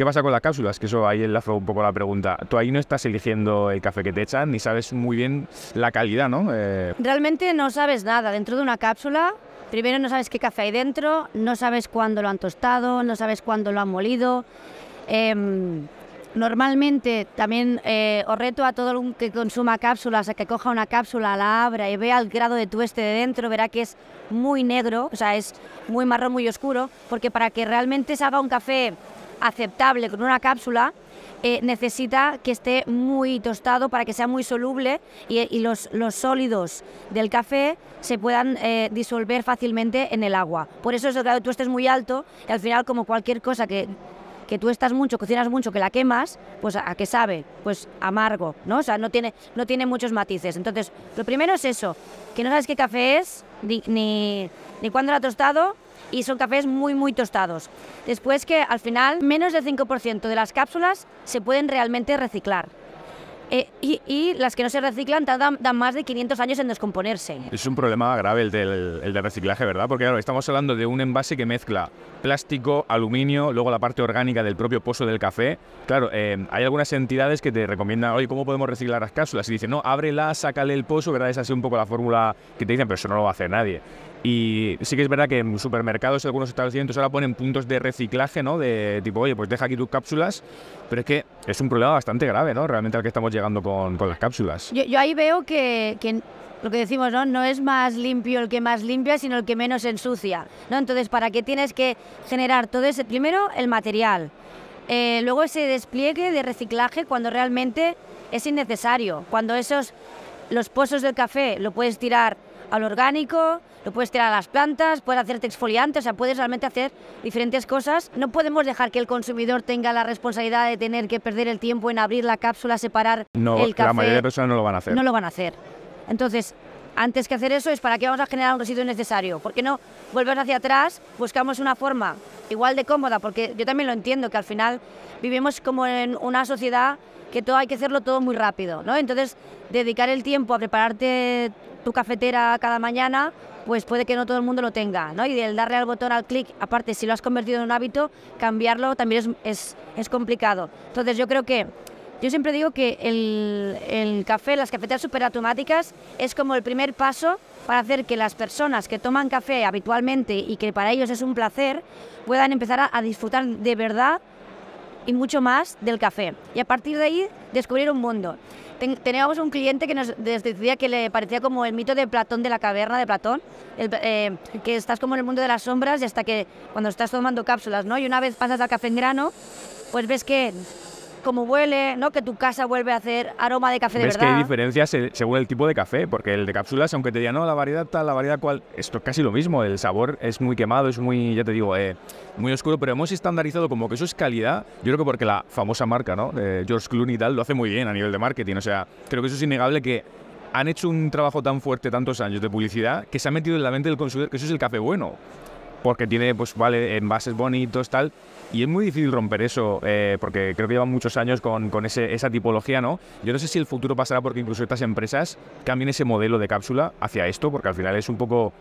¿Qué pasa con las cápsulas? Que eso ahí enlazo un poco la pregunta. Tú ahí no estás eligiendo el café que te echan ni sabes muy bien la calidad, ¿no? Eh, realmente no sabes nada. Dentro de una cápsula, primero no sabes qué café hay dentro, no sabes cuándo lo han tostado, no sabes cuándo lo han molido. Em, normalmente también eh, os reto a todo el que consuma cápsulas a que coja una cápsula, la abra y vea el grado de tueste de dentro, verá que es muy negro, o sea, es muy marrón, muy oscuro, porque para que realmente se haga un café aceptable con una cápsula, eh, necesita que esté muy tostado para que sea muy soluble y, los, los, sólidos del café se puedan eh, disolver fácilmente en el agua. Por eso eso, que tú estés muy alto y al final como cualquier cosa que, que tú estás mucho, cocinas mucho, que la quemas, pues a, qué sabe, pues amargo, ¿no? O sea, no tiene, no tiene muchos matices. Entonces, lo primero es eso, que no sabes qué café es, ni, ni, ni cuándo lo ha tostado, y son cafés muy muy tostados. Después que al final menos del 5% de las cápsulas se pueden realmente reciclar. Eh, y, las que no se reciclan tardan, dan más de 500 años en descomponerse. Es un problema grave el del, reciclaje, ¿verdad? Porque claro, estamos hablando de un envase que mezcla plástico, aluminio, luego la parte orgánica del propio pozo del café. Claro, eh, hay algunas entidades que te recomiendan, oye, ¿cómo podemos reciclar las cápsulas? Y dicen, no, ábrela, sácale el pozo, ¿verdad? Es así un poco la fórmula que te dicen, pero eso no lo va a hacer nadie. Y sí que es verdad que en supermercados y algunos establecimientos ahora ponen puntos de reciclaje, ¿no? De tipo, oye, pues deja aquí tus cápsulas. Pero es que es un problema bastante grave, ¿no? Realmente al que estamos llegando con, las cápsulas. Yo, ahí veo que, lo que decimos, ¿no? No es más limpio el que más limpia, sino el que menos ensucia, ¿no? Entonces, ¿para qué tienes que generar todo ese? Primero, el material. Eh, luego ese despliegue de reciclaje cuando realmente es innecesario. Cuando esos, los pozos del café lo puedes tirar al orgánico, lo puedes tirar a las plantas, puedes hacerte exfoliante, o sea, puedes realmente hacer diferentes cosas. No podemos dejar que el consumidor tenga la responsabilidad de tener que perder el tiempo en abrir la cápsula, separar el café. La mayoría de personas no lo van a hacer. No lo van a hacer. Entonces, antes que hacer eso es para qué vamos a generar un residuo necesario. ¿Por qué no volver hacia atrás? Buscamos una forma igual de cómoda, porque yo también lo entiendo, que al final vivimos como en una sociedad que todo hay que hacerlo todo muy rápido, ¿no? Entonces, dedicar el tiempo a prepararte tu cafetera cada mañana, pues puede que no todo el mundo lo tenga, ¿no? Y el darle al botón al clic, aparte si lo has convertido en un hábito, cambiarlo también es, es complicado. Entonces yo creo que yo siempre digo que el, el café, las cafeteras superautomáticas, es como el primer paso para hacer que las personas que toman café habitualmente y que para ellos es un placer, puedan empezar a, disfrutar de verdad y mucho más del café. Y a partir de ahí descubrir un mundo. teníamos un cliente que nos decía que le parecía como el mito de Platón de la caverna de Platón, eh, que estás como en el mundo de las sombras y hasta que cuando estás tomando cápsulas, ¿no? Y una vez pasas al café en grano, pues ves que como huele, ¿no? que tu casa vuelve a hacer aroma de café de verdad. Es que hay diferencias eh, según el tipo de café, porque el de cápsulas, aunque te digan, no, la variedad tal, la variedad cual, esto es casi lo mismo, el sabor es muy quemado, es muy, ya te digo, eh, muy oscuro, pero hemos estandarizado como que eso es calidad, yo creo que porque la famosa marca, ¿no? George Clooney y tal, lo hace muy bien a nivel de marketing, o sea, creo que eso es innegable que han hecho un trabajo tan fuerte tantos años de publicidad que se ha metido en la mente del consumidor que eso es el café bueno porque tiene pues vale envases bonitos tal y es muy difícil romper eso eh, porque creo que llevan muchos años con, esa tipología no yo no sé si el futuro pasará porque incluso estas empresas cambien ese modelo de cápsula hacia esto porque al final es un poco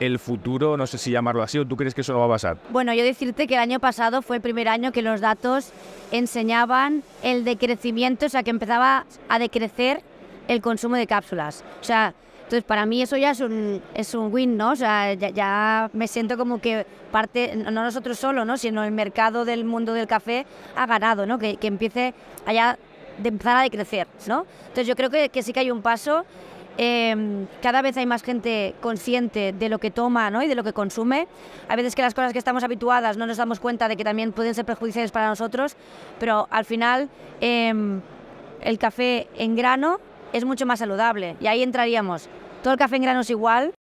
el futuro, no sé si llamarlo así, o tú crees que eso no va a pasar? Bueno, yo decirte que el año pasado fue el primer año que los datos enseñaban el decrecimiento, o sea, que empezaba a decrecer el consumo de cápsulas. O sea, entonces para mí eso ya es un, es un win, ¿no? O sea, ya, me siento como que parte, no nosotros solo, ¿no? Sino el mercado del mundo del café ha ganado, ¿no? Que, que empiece allá de empezar a decrecer, ¿no? Entonces yo creo que, que sí que hay un paso em, cada vez hay más gente consciente de lo que toma ¿no? y de lo que consume. A veces que las cosas que estamos habituadas no nos damos cuenta de que también pueden ser perjudiciales para nosotros, pero al final em, el café en grano es mucho más saludable. Y ahí entraríamos. Todo el café en grano es igual,